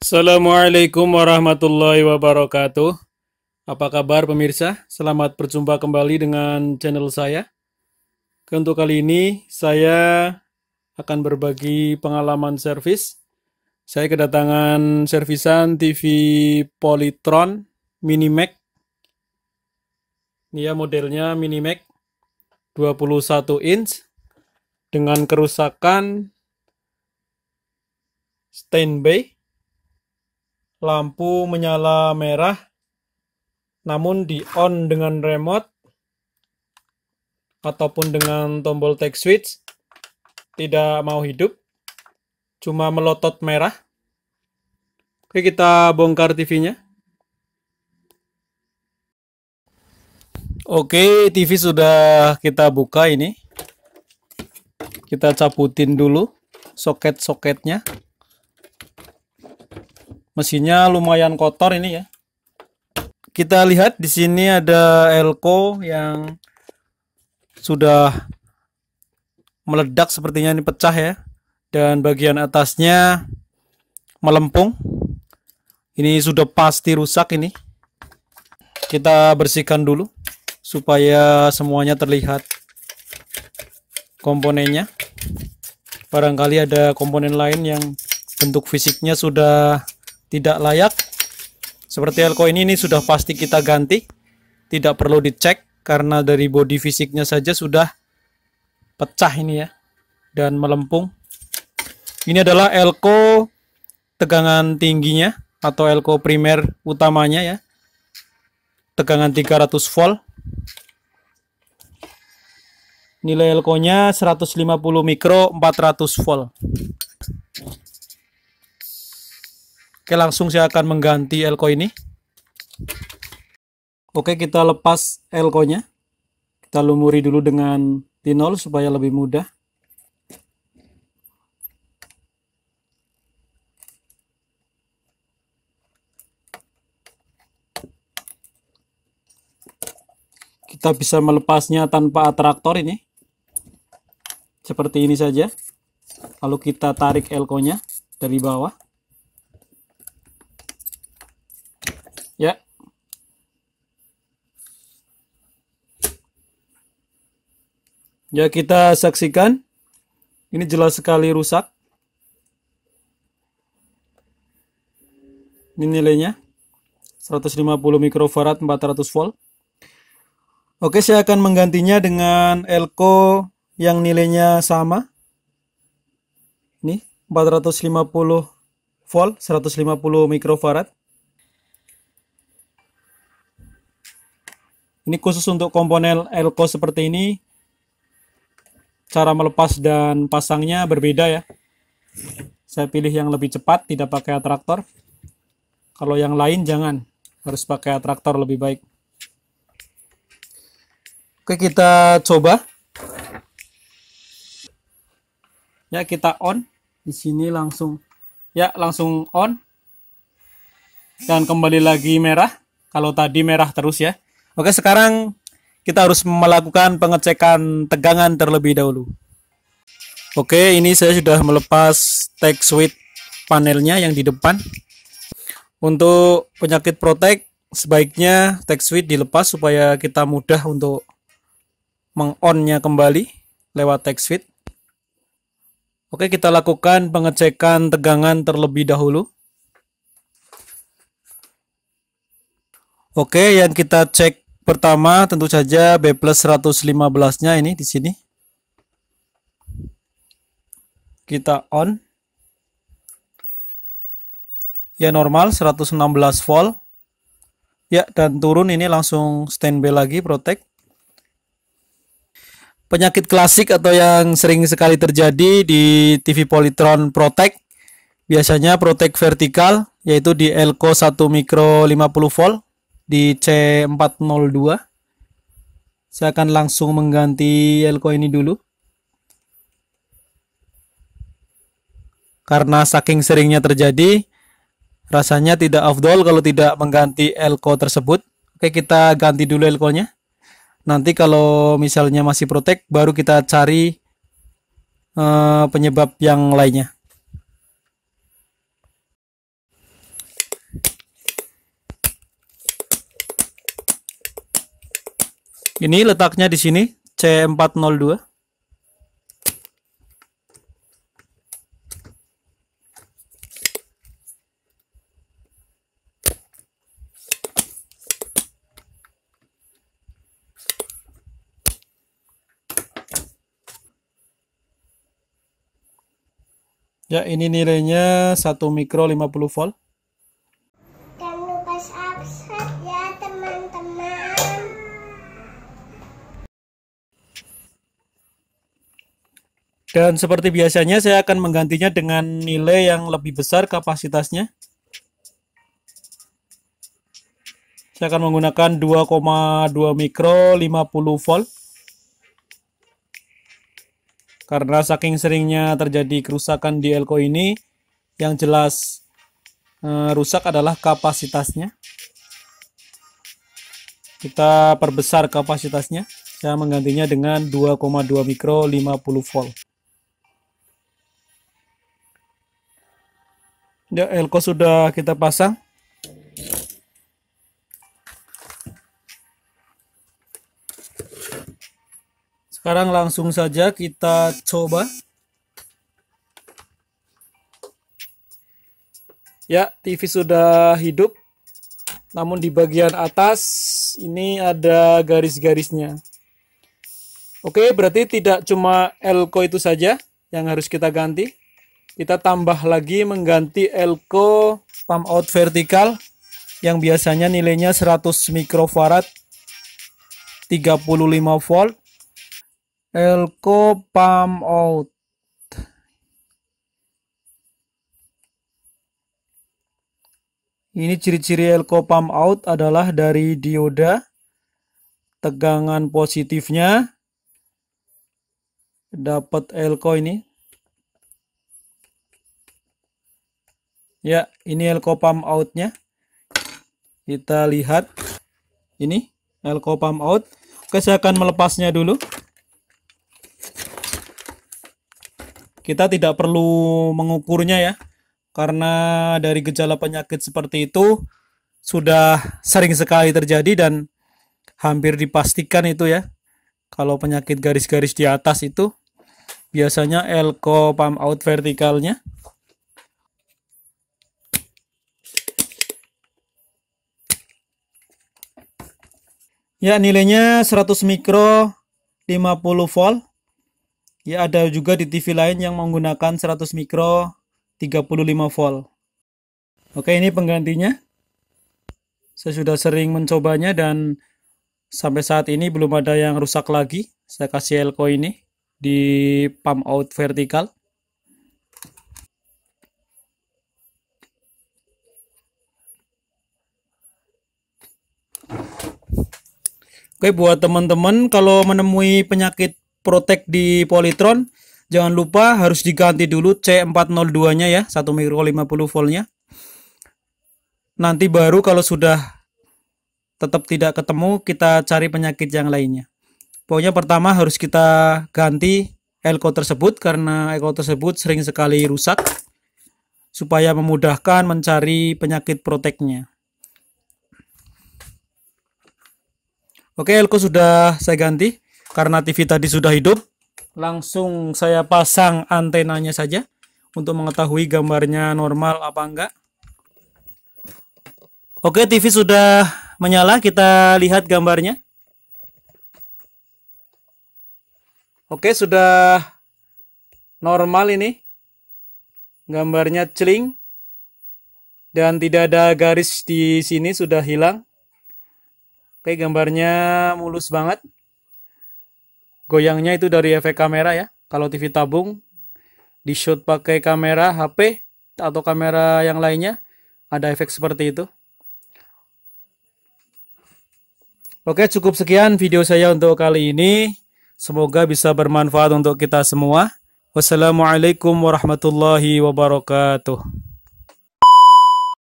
Assalamualaikum warahmatullahi wabarakatuh. Apa kabar pemirsa? Selamat berjumpa kembali dengan channel saya. Untuk kali ini saya akan berbagi pengalaman servis. Saya kedatangan servisan TV Polytron Minimax. ya modelnya Minimax 21 inch dengan kerusakan standby lampu menyala merah namun di on dengan remote ataupun dengan tombol tag switch tidak mau hidup cuma melotot merah oke kita bongkar TV nya oke TV sudah kita buka ini kita cabutin dulu soket-soketnya mesinnya lumayan kotor ini ya kita lihat di sini ada elko yang sudah meledak sepertinya ini pecah ya dan bagian atasnya melempung ini sudah pasti rusak ini kita bersihkan dulu supaya semuanya terlihat komponennya barangkali ada komponen lain yang bentuk fisiknya sudah tidak layak seperti elko ini ini sudah pasti kita ganti tidak perlu dicek karena dari body fisiknya saja sudah pecah ini ya dan melempung ini adalah elko tegangan tingginya atau elko primer utamanya ya tegangan 300 volt nilai elkonya 150 mikro 400 volt Oke, langsung saya akan mengganti elko ini. Oke, kita lepas elko nya Kita lumuri dulu dengan tinol supaya lebih mudah. Kita bisa melepasnya tanpa atraktor ini. Seperti ini saja. Lalu kita tarik elko nya dari bawah. Ya, kita saksikan. Ini jelas sekali rusak. Ini nilainya. 150 mikrofarad 400 volt. Oke, saya akan menggantinya dengan elko yang nilainya sama. Ini 450 volt 150 mikrofarad. Ini khusus untuk komponen elko seperti ini cara melepas dan pasangnya berbeda ya saya pilih yang lebih cepat tidak pakai atraktor kalau yang lain jangan harus pakai atraktor lebih baik oke kita coba ya kita on di sini langsung ya langsung on dan kembali lagi merah kalau tadi merah terus ya oke sekarang kita harus melakukan pengecekan tegangan terlebih dahulu. Oke, ini saya sudah melepas tag switch panelnya yang di depan. Untuk penyakit protek, sebaiknya tag switch dilepas supaya kita mudah untuk mengonnya kembali lewat tag switch. Oke, kita lakukan pengecekan tegangan terlebih dahulu. Oke, yang kita cek pertama tentu saja B plus 115-nya ini di sini. Kita on. Ya normal 116 volt. Ya dan turun ini langsung standby lagi protect. Penyakit klasik atau yang sering sekali terjadi di TV Polytron Protect biasanya protect vertikal yaitu di elko 1 mikro 50 volt di C402 saya akan langsung mengganti elko ini dulu karena saking seringnya terjadi rasanya tidak afdol kalau tidak mengganti elko tersebut oke kita ganti dulu elkonya nanti kalau misalnya masih protek baru kita cari uh, penyebab yang lainnya Ini letaknya di sini C402. Ya, ini nilainya 1 mikro 50 volt. Dan seperti biasanya saya akan menggantinya dengan nilai yang lebih besar kapasitasnya. Saya akan menggunakan 2,2 mikro 50 volt. Karena saking seringnya terjadi kerusakan di elko ini, yang jelas eh, rusak adalah kapasitasnya. Kita perbesar kapasitasnya. Saya menggantinya dengan 2,2 mikro 50 volt. Ya, elko sudah kita pasang. Sekarang langsung saja kita coba. Ya, TV sudah hidup. Namun di bagian atas ini ada garis-garisnya. Oke, berarti tidak cuma elko itu saja yang harus kita ganti, kita tambah lagi mengganti elko pump out vertikal yang biasanya nilainya 100 mikrofarad 35 volt elko pump out ini ciri-ciri elko pump out adalah dari dioda tegangan positifnya dapat elko ini Ya, ini elko pump out nya Kita lihat. Ini elko pump out. Oke, saya akan melepasnya dulu. Kita tidak perlu mengukurnya ya. Karena dari gejala penyakit seperti itu sudah sering sekali terjadi dan hampir dipastikan itu ya. Kalau penyakit garis-garis di atas itu biasanya elko pump out vertikalnya Ya, nilainya 100 mikro 50 volt. Ya, ada juga di TV lain yang menggunakan 100 mikro 35 volt. Oke, ini penggantinya. Saya sudah sering mencobanya dan sampai saat ini belum ada yang rusak lagi. Saya kasih elko ini di pump out vertikal. Oke, buat teman-teman kalau menemui penyakit protek di Polytron, jangan lupa harus diganti dulu C402-nya ya, 1 mikro 50 voltnya. Nanti baru kalau sudah tetap tidak ketemu, kita cari penyakit yang lainnya. Pokoknya pertama harus kita ganti elko tersebut karena elko tersebut sering sekali rusak supaya memudahkan mencari penyakit proteknya. Oke, elko sudah saya ganti karena TV tadi sudah hidup. Langsung saya pasang antenanya saja untuk mengetahui gambarnya normal apa enggak. Oke, TV sudah menyala. Kita lihat gambarnya. Oke, sudah normal ini. Gambarnya celing dan tidak ada garis di sini sudah hilang. Oke, gambarnya mulus banget. Goyangnya itu dari efek kamera ya. Kalau TV tabung di shoot pakai kamera HP atau kamera yang lainnya ada efek seperti itu. Oke, cukup sekian video saya untuk kali ini. Semoga bisa bermanfaat untuk kita semua. Wassalamualaikum warahmatullahi wabarakatuh.